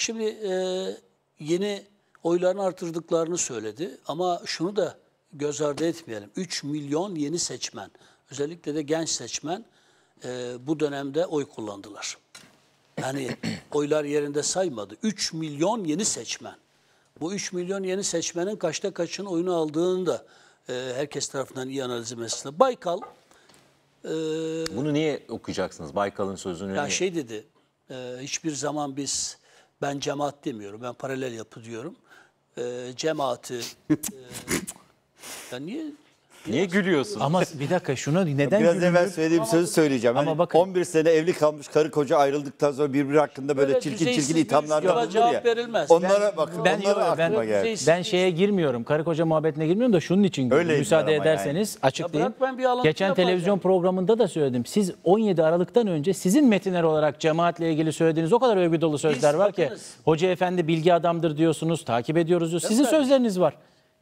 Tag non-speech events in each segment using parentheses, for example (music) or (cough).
Şimdi e, yeni oylarını artırdıklarını söyledi ama şunu da göz ardı etmeyelim. 3 milyon yeni seçmen, özellikle de genç seçmen e, bu dönemde oy kullandılar. Yani (clears throat) oylar yerinde saymadı. 3 milyon yeni seçmen. Bu 3 milyon yeni seçmenin kaçta kaçın oyunu aldığını da e, herkes tarafından iyi analiz edilmesinde. Baykal... E, Bunu niye okuyacaksınız? Baykal'ın sözünü... Ya yani şey dedi, e, hiçbir zaman biz ben cemaat demiyorum. Ben paralel yapı diyorum. E, cemaati... (laughs) e, ya niye Niye gülüyorsun? Ama bir dakika şuna neden Biraz gülüyor? evvel söylediğim sözü söyleyeceğim. Ama Hani bakın- 11 sene evli kalmış karı koca ayrıldıktan sonra birbiri hakkında böyle, çirkin çirkin bir ithamlarda yola cevap ya. verilmez. Onlara bakın, ben, onlara yok, ben, aklıma geldi. ben şeye girmiyorum. Karı koca muhabbetine girmiyorum da şunun için girdim. Müsaade ama yani. ederseniz açıklayayım. bırak ben bir alıntı Geçen yapacağım. televizyon programında da söyledim. Siz 17 Aralık'tan önce sizin metinler olarak cemaatle ilgili söylediğiniz o kadar övgü dolu sözler var ki. Hoca efendi bilgi adamdır diyorsunuz, takip ediyoruz diyorsunuz. Sizin sözleriniz var.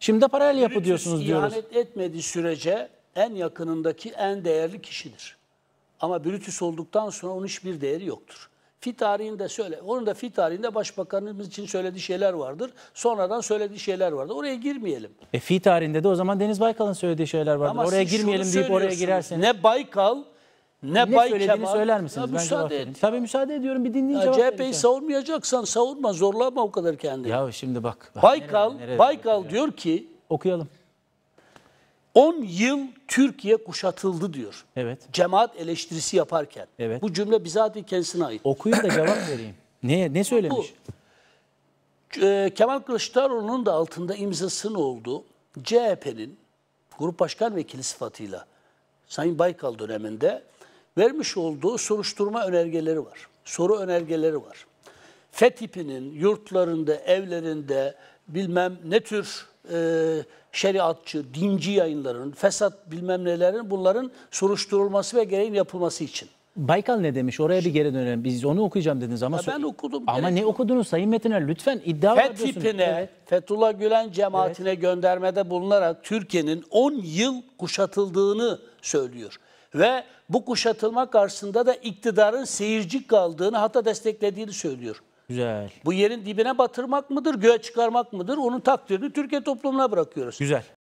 Şimdi paralel yapı diyorsunuz diyoruz. İhanet etmediği sürece en yakınındaki en değerli kişidir. Ama Brutus olduktan sonra onun hiçbir değeri yoktur. Fi tarihinde söyle. Onun da fi tarihinde başbakanımız için söylediği şeyler vardır. Sonradan söylediği şeyler vardır. Oraya girmeyelim. E fi tarihinde de o zaman Deniz Baykal'ın söylediği şeyler vardır. Ama oraya girmeyelim deyip oraya girersin. Ne Baykal ne, ne Bay söylediğini Kemal, söyler misiniz? Ben müsaade cevap et. Tabii müsaade ediyorum bir dinleyin Ya cevap CHP'yi savunmayacaksan savunma, zorlama o kadar kendini. Ya şimdi bak. bak Baykal, nereye- nereye- Baykal diyor ki Okuyalım. 10 yıl Türkiye kuşatıldı diyor. Evet. Cemaat eleştirisi yaparken. Evet. Bu cümle bizatihi kendisine ait. Okuyun da cevap (coughs) vereyim. Ne ne söylemiş? Ee, Kemal Kılıçdaroğlu'nun da altında imzasını oldu CHP'nin grup başkan vekili sıfatıyla Sayın Baykal döneminde vermiş olduğu soruşturma önergeleri var. Soru önergeleri var. FETİP'inin yurtlarında, evlerinde bilmem ne tür e, şeriatçı, dinci yayınların, fesat bilmem nelerin bunların soruşturulması ve gereğin yapılması için. Baykal ne demiş? Oraya bir geri dönelim. Biz onu okuyacağım dediniz ama... ben okudum. Ama ne okudunuz Sayın Metiner? Lütfen iddia FETİP'ine, evet. Fethullah Gülen cemaatine evet. göndermede bulunarak Türkiye'nin 10 yıl kuşatıldığını söylüyor. Ve bu kuşatılma karşısında da iktidarın seyirci kaldığını hatta desteklediğini söylüyor. Güzel. Bu yerin dibine batırmak mıdır, göğe çıkarmak mıdır? Onun takdirini Türkiye toplumuna bırakıyoruz. Güzel.